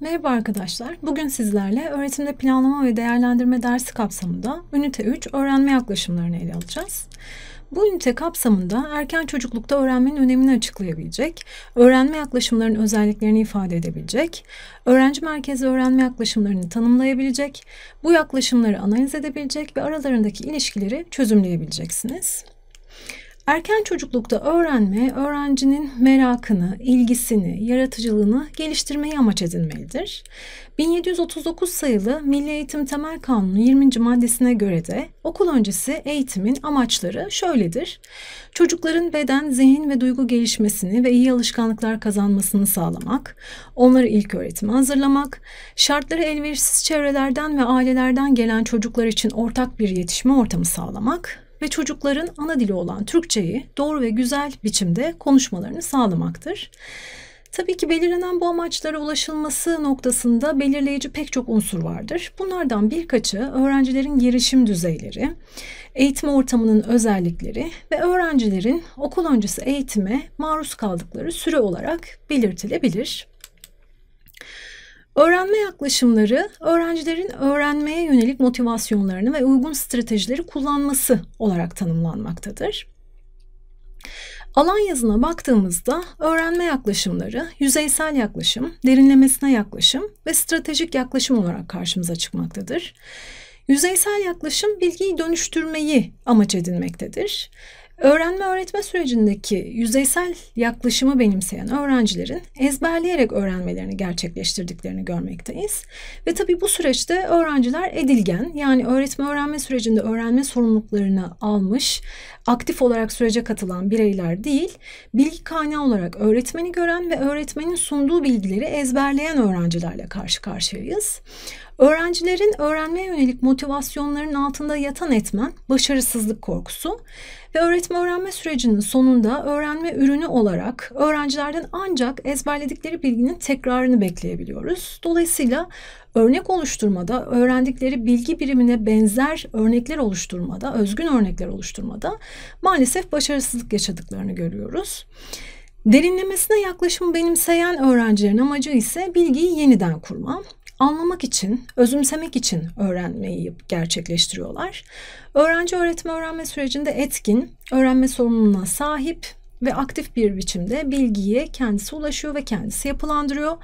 Merhaba arkadaşlar. Bugün sizlerle öğretimde planlama ve değerlendirme dersi kapsamında ünite 3 öğrenme yaklaşımlarını ele alacağız. Bu ünite kapsamında erken çocuklukta öğrenmenin önemini açıklayabilecek, öğrenme yaklaşımlarının özelliklerini ifade edebilecek, öğrenci merkezli öğrenme yaklaşımlarını tanımlayabilecek, bu yaklaşımları analiz edebilecek ve aralarındaki ilişkileri çözümleyebileceksiniz. Erken çocuklukta öğrenme, öğrencinin merakını, ilgisini, yaratıcılığını geliştirmeyi amaç edinmelidir. 1739 sayılı Milli Eğitim Temel Kanunu 20. maddesine göre de okul öncesi eğitimin amaçları şöyledir. Çocukların beden, zihin ve duygu gelişmesini ve iyi alışkanlıklar kazanmasını sağlamak, onları ilk öğretime hazırlamak, şartları elverişsiz çevrelerden ve ailelerden gelen çocuklar için ortak bir yetişme ortamı sağlamak ve çocukların ana dili olan Türkçeyi doğru ve güzel biçimde konuşmalarını sağlamaktır. Tabii ki belirlenen bu amaçlara ulaşılması noktasında belirleyici pek çok unsur vardır. Bunlardan birkaçı öğrencilerin girişim düzeyleri, eğitim ortamının özellikleri ve öğrencilerin okul öncesi eğitime maruz kaldıkları süre olarak belirtilebilir. Öğrenme yaklaşımları öğrencilerin öğrenmeye yönelik motivasyonlarını ve uygun stratejileri kullanması olarak tanımlanmaktadır. Alan yazına baktığımızda öğrenme yaklaşımları yüzeysel yaklaşım, derinlemesine yaklaşım ve stratejik yaklaşım olarak karşımıza çıkmaktadır. Yüzeysel yaklaşım bilgiyi dönüştürmeyi amaç edinmektedir. Öğrenme öğretme sürecindeki yüzeysel yaklaşımı benimseyen öğrencilerin ezberleyerek öğrenmelerini gerçekleştirdiklerini görmekteyiz. Ve tabii bu süreçte öğrenciler edilgen yani öğretme öğrenme sürecinde öğrenme sorumluluklarını almış, aktif olarak sürece katılan bireyler değil, bilgi kaynağı olarak öğretmeni gören ve öğretmenin sunduğu bilgileri ezberleyen öğrencilerle karşı karşıyayız. Öğrencilerin öğrenmeye yönelik motivasyonların altında yatan etmen başarısızlık korkusu ve öğretme öğrenme sürecinin sonunda öğrenme ürünü olarak öğrencilerden ancak ezberledikleri bilginin tekrarını bekleyebiliyoruz. Dolayısıyla örnek oluşturmada, öğrendikleri bilgi birimine benzer örnekler oluşturmada, özgün örnekler oluşturmada maalesef başarısızlık yaşadıklarını görüyoruz. Derinlemesine yaklaşımı benimseyen öğrencilerin amacı ise bilgiyi yeniden kurma anlamak için, özümsemek için öğrenmeyi gerçekleştiriyorlar. Öğrenci öğretme öğrenme sürecinde etkin, öğrenme sorumluluğuna sahip ve aktif bir biçimde bilgiye kendisi ulaşıyor ve kendisi yapılandırıyor.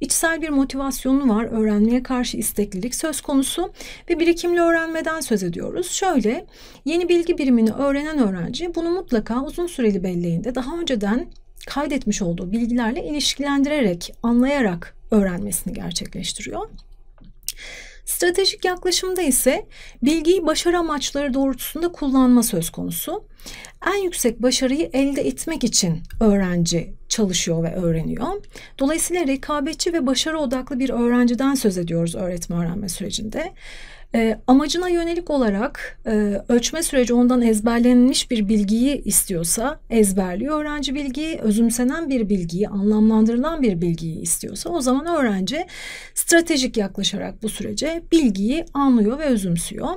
İçsel bir motivasyonu var, öğrenmeye karşı isteklilik söz konusu ve birikimli öğrenmeden söz ediyoruz. Şöyle, yeni bilgi birimini öğrenen öğrenci bunu mutlaka uzun süreli belleğinde daha önceden kaydetmiş olduğu bilgilerle ilişkilendirerek, anlayarak öğrenmesini gerçekleştiriyor. Stratejik yaklaşımda ise bilgiyi başarı amaçları doğrultusunda kullanma söz konusu. En yüksek başarıyı elde etmek için öğrenci çalışıyor ve öğreniyor. Dolayısıyla rekabetçi ve başarı odaklı bir öğrenciden söz ediyoruz öğretme öğrenme sürecinde. E, amacına yönelik olarak e, ölçme süreci ondan ezberlenmiş bir bilgiyi istiyorsa ezberliyor öğrenci bilgiyi, özümsenen bir bilgiyi, anlamlandırılan bir bilgiyi istiyorsa o zaman öğrenci stratejik yaklaşarak bu sürece bilgiyi anlıyor ve özümsüyor.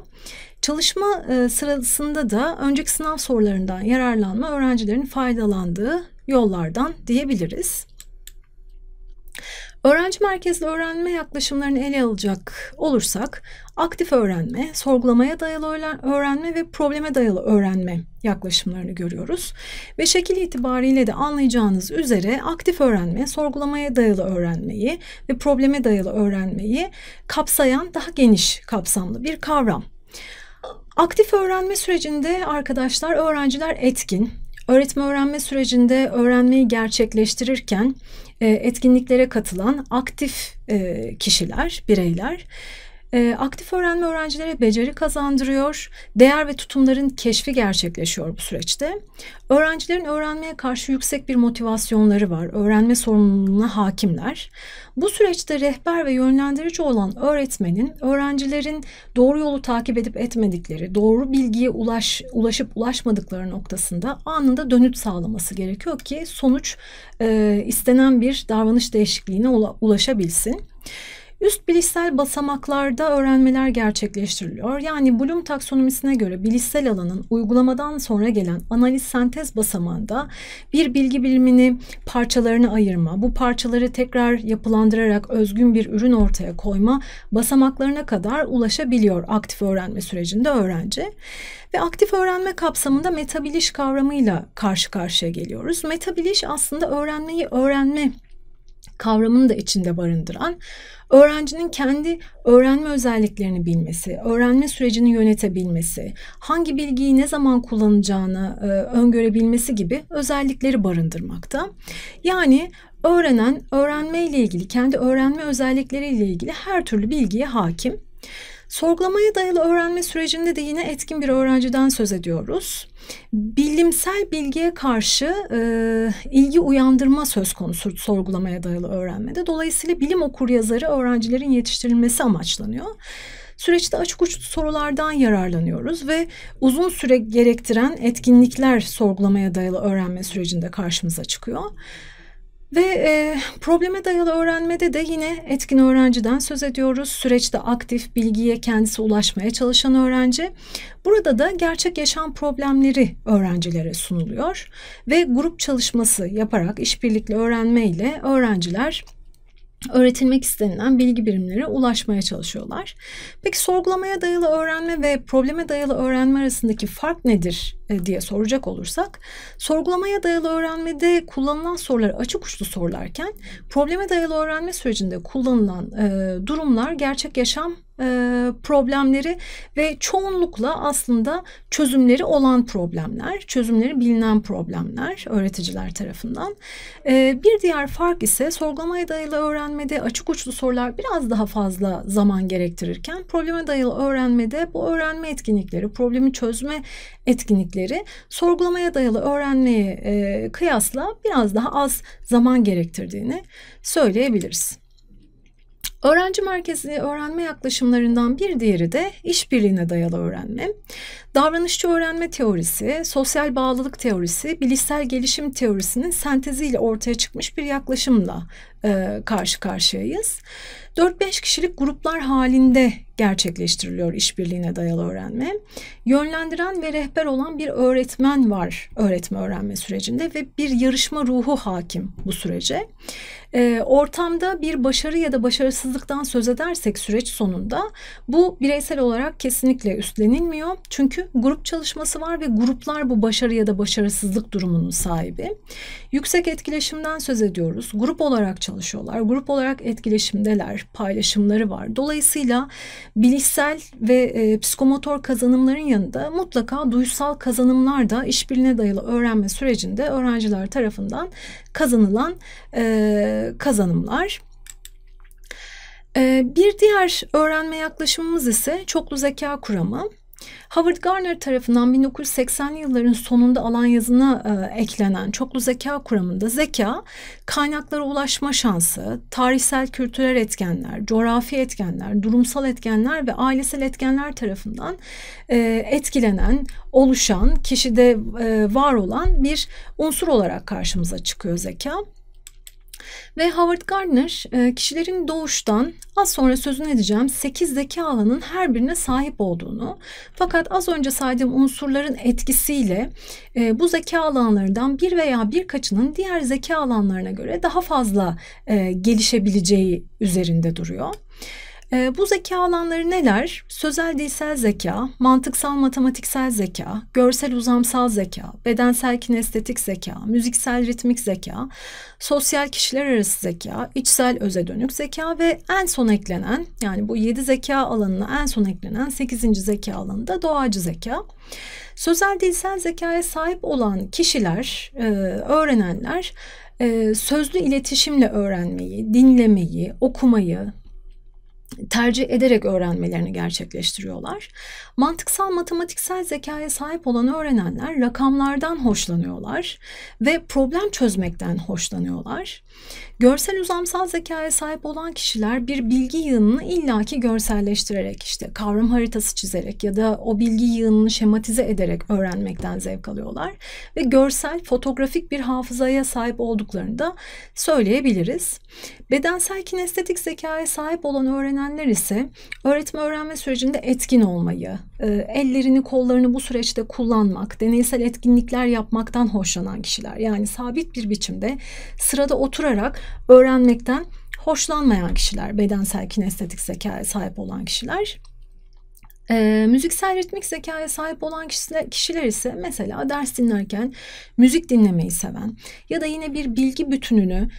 Çalışma e, sırasında da önceki sınav sorularından yararlanma öğrencilerin faydalandığı yollardan diyebiliriz. Öğrenci merkezli öğrenme yaklaşımlarını ele alacak olursak aktif öğrenme, sorgulamaya dayalı öğrenme ve probleme dayalı öğrenme yaklaşımlarını görüyoruz. Ve şekil itibariyle de anlayacağınız üzere aktif öğrenme, sorgulamaya dayalı öğrenmeyi ve probleme dayalı öğrenmeyi kapsayan daha geniş kapsamlı bir kavram. Aktif öğrenme sürecinde arkadaşlar öğrenciler etkin, Öğretme öğrenme sürecinde öğrenmeyi gerçekleştirirken e, etkinliklere katılan aktif e, kişiler, bireyler e, aktif öğrenme öğrencilere beceri kazandırıyor, değer ve tutumların keşfi gerçekleşiyor bu süreçte. Öğrencilerin öğrenmeye karşı yüksek bir motivasyonları var, öğrenme sorumluluğuna hakimler. Bu süreçte rehber ve yönlendirici olan öğretmenin öğrencilerin doğru yolu takip edip etmedikleri, doğru bilgiye ulaş, ulaşıp ulaşmadıkları noktasında anında dönüt sağlaması gerekiyor ki sonuç e, istenen bir davranış değişikliğine ulaşabilsin. Üst bilişsel basamaklarda öğrenmeler gerçekleştiriliyor. Yani Bloom taksonomisine göre bilişsel alanın uygulamadan sonra gelen analiz sentez basamağında bir bilgi bilimini parçalarına ayırma, bu parçaları tekrar yapılandırarak özgün bir ürün ortaya koyma basamaklarına kadar ulaşabiliyor aktif öğrenme sürecinde öğrenci. Ve aktif öğrenme kapsamında metabiliş kavramıyla karşı karşıya geliyoruz. Metabiliş aslında öğrenmeyi öğrenme kavramını da içinde barındıran, öğrencinin kendi öğrenme özelliklerini bilmesi, öğrenme sürecini yönetebilmesi, hangi bilgiyi ne zaman kullanacağını e, öngörebilmesi gibi özellikleri barındırmakta. Yani öğrenen öğrenme ile ilgili, kendi öğrenme özellikleriyle ilgili her türlü bilgiye hakim. Sorgulamaya dayalı öğrenme sürecinde de yine etkin bir öğrenciden söz ediyoruz. Bilimsel bilgiye karşı e, ilgi uyandırma söz konusu sorgulamaya dayalı öğrenmede. Dolayısıyla bilim okur yazarı öğrencilerin yetiştirilmesi amaçlanıyor. Süreçte açık uçlu sorulardan yararlanıyoruz ve uzun süre gerektiren etkinlikler sorgulamaya dayalı öğrenme sürecinde karşımıza çıkıyor. Ve e, probleme dayalı öğrenmede de yine etkin öğrenciden söz ediyoruz. Süreçte aktif bilgiye kendisi ulaşmaya çalışan öğrenci. Burada da gerçek yaşam problemleri öğrencilere sunuluyor ve grup çalışması yaparak işbirlikli öğrenme ile öğrenciler öğretilmek istenilen bilgi birimlere ulaşmaya çalışıyorlar. Peki sorgulamaya dayalı öğrenme ve probleme dayalı öğrenme arasındaki fark nedir e, diye soracak olursak sorgulamaya dayalı öğrenmede kullanılan sorular açık uçlu sorularken probleme dayalı öğrenme sürecinde kullanılan e, durumlar gerçek yaşam e, problemleri ve çoğunlukla aslında çözümleri olan problemler, çözümleri bilinen problemler öğreticiler tarafından. E, bir diğer fark ise sorgulamaya dayalı öğrenmede açık uçlu sorular biraz daha fazla zaman gerektirirken probleme dayalı öğrenmede bu öğrenme etkinlikleri, problemi çözme etkinlikleri pratikleri sorgulamaya dayalı öğrenmeye e, kıyasla biraz daha az zaman gerektirdiğini söyleyebiliriz. Öğrenci merkezli öğrenme yaklaşımlarından bir diğeri de işbirliğine dayalı öğrenme. Davranışçı öğrenme teorisi, sosyal bağlılık teorisi, bilişsel gelişim teorisinin senteziyle ortaya çıkmış bir yaklaşımla e, karşı karşıyayız. 4-5 kişilik gruplar halinde gerçekleştiriliyor işbirliğine dayalı öğrenme. Yönlendiren ve rehber olan bir öğretmen var öğretme öğrenme sürecinde ve bir yarışma ruhu hakim bu sürece. E, ortamda bir başarı ya da başarısızlıktan söz edersek süreç sonunda bu bireysel olarak kesinlikle üstlenilmiyor. Çünkü grup çalışması var ve gruplar bu başarı ya da başarısızlık durumunun sahibi. Yüksek etkileşimden söz ediyoruz. Grup olarak çalışıyoruz çalışıyorlar. Grup olarak etkileşimdeler, paylaşımları var. Dolayısıyla bilişsel ve e, psikomotor kazanımların yanında mutlaka duysal kazanımlar da işbirliğine dayalı öğrenme sürecinde öğrenciler tarafından kazanılan e, kazanımlar. E, bir diğer öğrenme yaklaşımımız ise çoklu zeka kuramı. Howard Gardner tarafından 1980'li yılların sonunda Alanyazı'na e, eklenen çoklu zeka kuramında zeka, kaynaklara ulaşma şansı, tarihsel kültürel etkenler, coğrafi etkenler, durumsal etkenler ve ailesel etkenler tarafından e, etkilenen, oluşan, kişide e, var olan bir unsur olarak karşımıza çıkıyor zeka. Ve Howard Gardner e, kişilerin doğuştan az sonra sözünü edeceğim 8 zeka alanın her birine sahip olduğunu fakat az önce saydığım unsurların etkisiyle e, bu zeka alanlarından bir veya birkaçının diğer zeka alanlarına göre daha fazla e, gelişebileceği üzerinde duruyor. Ee, bu zeka alanları neler? Sözel dilsel zeka, mantıksal matematiksel zeka, görsel uzamsal zeka, bedensel kinestetik zeka, müziksel ritmik zeka, sosyal kişiler arası zeka, içsel öze dönük zeka ve en son eklenen yani bu 7 zeka alanına en son eklenen 8. zeka alanında doğacı zeka. Sözel dilsel zekaya sahip olan kişiler, e, öğrenenler e, sözlü iletişimle öğrenmeyi, dinlemeyi, okumayı, tercih ederek öğrenmelerini gerçekleştiriyorlar. Mantıksal matematiksel zekaya sahip olan öğrenenler rakamlardan hoşlanıyorlar ve problem çözmekten hoşlanıyorlar. Görsel uzamsal zekaya sahip olan kişiler bir bilgi yığınını illaki görselleştirerek işte kavram haritası çizerek ya da o bilgi yığınını şematize ederek öğrenmekten zevk alıyorlar ve görsel fotoğrafik bir hafızaya sahip olduklarını da söyleyebiliriz. Bedensel kinestetik zekaya sahip olan öğrenenler ise öğretme öğrenme sürecinde etkin olmayı, e, ellerini kollarını bu süreçte kullanmak, deneysel etkinlikler yapmaktan hoşlanan kişiler. Yani sabit bir biçimde sırada oturarak öğrenmekten hoşlanmayan kişiler, bedensel kinestetik zekaya sahip olan kişiler. E, müziksel ritmik zekaya sahip olan kişiler, ise mesela ders dinlerken müzik dinlemeyi seven ya da yine bir bilgi bütününü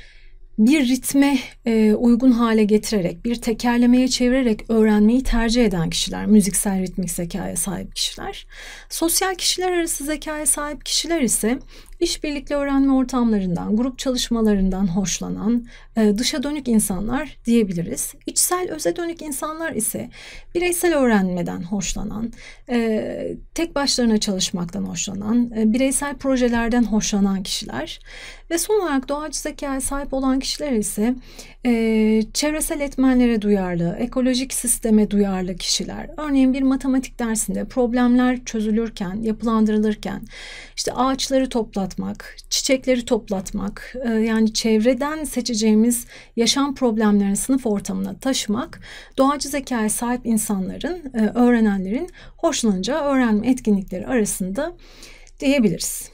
bir ritme e, uygun hale getirerek, bir tekerlemeye çevirerek öğrenmeyi tercih eden kişiler, müziksel ritmik zekaya sahip kişiler. Sosyal kişiler arası zekaya sahip kişiler ise İşbirlikli öğrenme ortamlarından, grup çalışmalarından hoşlanan e, dışa dönük insanlar diyebiliriz. İçsel öze dönük insanlar ise bireysel öğrenmeden hoşlanan, e, tek başlarına çalışmaktan hoşlanan, e, bireysel projelerden hoşlanan kişiler ve son olarak doğacı zekaya sahip olan kişiler ise çevresel etmenlere duyarlı, ekolojik sisteme duyarlı kişiler. Örneğin bir matematik dersinde problemler çözülürken, yapılandırılırken işte ağaçları topla toplatmak, çiçekleri toplatmak, e, yani çevreden seçeceğimiz yaşam problemlerini sınıf ortamına taşımak, doğacı zekaya sahip insanların, e, öğrenenlerin hoşlanacağı öğrenme etkinlikleri arasında diyebiliriz.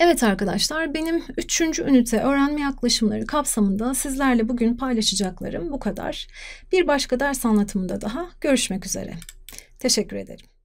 Evet arkadaşlar benim üçüncü ünite öğrenme yaklaşımları kapsamında sizlerle bugün paylaşacaklarım bu kadar. Bir başka ders anlatımında daha görüşmek üzere. Teşekkür ederim.